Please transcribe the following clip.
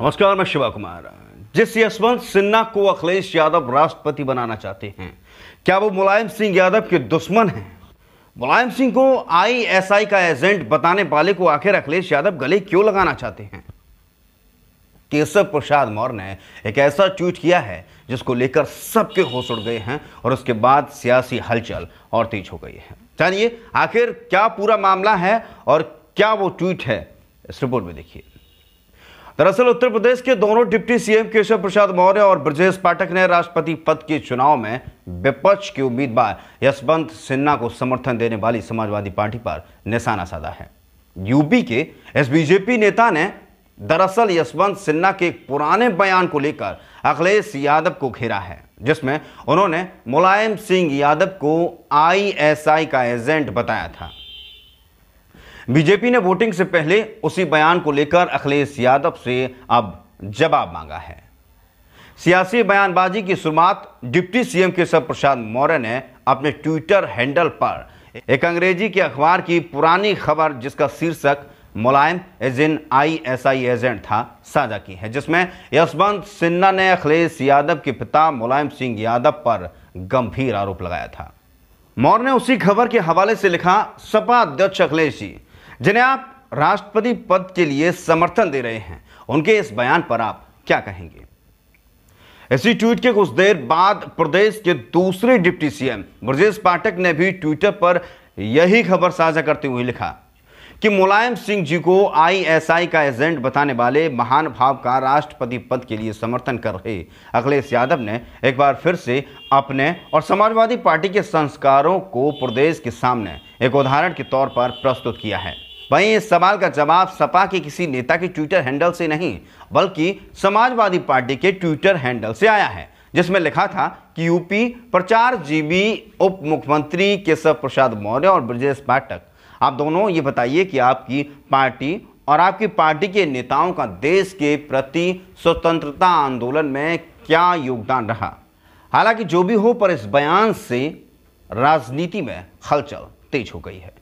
नमस्कार मैं शिवा कुमार जिस यशवंत सिन्हा को अखिलेश यादव राष्ट्रपति बनाना चाहते हैं क्या वो मुलायम सिंह यादव के दुश्मन हैं मुलायम सिंह को आईएसआई का एजेंट बताने वाले को आखिर अखिलेश यादव गले क्यों लगाना चाहते हैं केशव प्रसाद मौर्य ने एक ऐसा ट्वीट किया है जिसको लेकर सबके होश उड़ गए हैं और उसके बाद सियासी हलचल और तेज हो गई है जानिए आखिर क्या पूरा मामला है और क्या वो ट्वीट है इस रिपोर्ट में देखिए दरअसल उत्तर प्रदेश के दोनों डिप्टी सीएम केशव प्रसाद मौर्य और ब्रजेश पाठक ने राष्ट्रपति पद के चुनाव में विपक्ष के उम्मीदवार यशवंत सिन्हा को समर्थन देने वाली समाजवादी पार्टी पर निशाना साधा है यूपी के एस बीजेपी नेता ने दरअसल यशवंत सिन्हा के एक पुराने बयान को लेकर अखिलेश यादव को घेरा है जिसमें उन्होंने मुलायम सिंह यादव को आईएसआई का एजेंट बताया था बीजेपी ने वोटिंग से पहले उसी बयान को लेकर अखिलेश यादव से अब जवाब मांगा है सियासी बयानबाजी की शुरुआत डिप्टी सीएम केशव प्रसाद मौर्य ने अपने ट्विटर हैंडल पर एक अंग्रेजी के अखबार की पुरानी खबर जिसका शीर्षक Mulayam as in I S I agent था साझा की है जिसमें यशवंत सिन्हा ने अखिलेश यादव के पिता मुलायम सिंह यादव पर गंभीर आरोप लगाया था मौर्य ने उसी खबर के हवाले से लिखा सपा अध्यक्ष अखिलेश जी जिन्हें आप राष्ट्रपति पद के लिए समर्थन दे रहे हैं उनके इस बयान पर आप क्या कहेंगे इसी ट्वीट के कुछ देर बाद प्रदेश के दूसरे डिप्टी सीएम ब्रजेश पाठक ने भी ट्विटर पर यही खबर साझा करते हुए लिखा कि मुलायम सिंह जी को आईएसआई का एजेंट बताने वाले महान भाव का राष्ट्रपति पद के लिए समर्थन कर रहे अखिलेश यादव ने एक बार फिर से अपने और समाजवादी पार्टी के संस्कारों को प्रदेश के सामने एक उदाहरण के तौर पर प्रस्तुत किया है वहीं इस सवाल का जवाब सपा के किसी नेता के ट्विटर हैंडल से नहीं बल्कि समाजवादी पार्टी के ट्विटर हैंडल से आया है जिसमें लिखा था कि यूपी प्रचार जीवी उप मुख्यमंत्री केशव प्रसाद मौर्य और ब्रजेश पाठक आप दोनों ये बताइए कि आपकी पार्टी और आपकी पार्टी के नेताओं का देश के प्रति स्वतंत्रता आंदोलन में क्या योगदान रहा हालांकि जो भी हो पर इस बयान से राजनीति में हलचल तेज हो गई है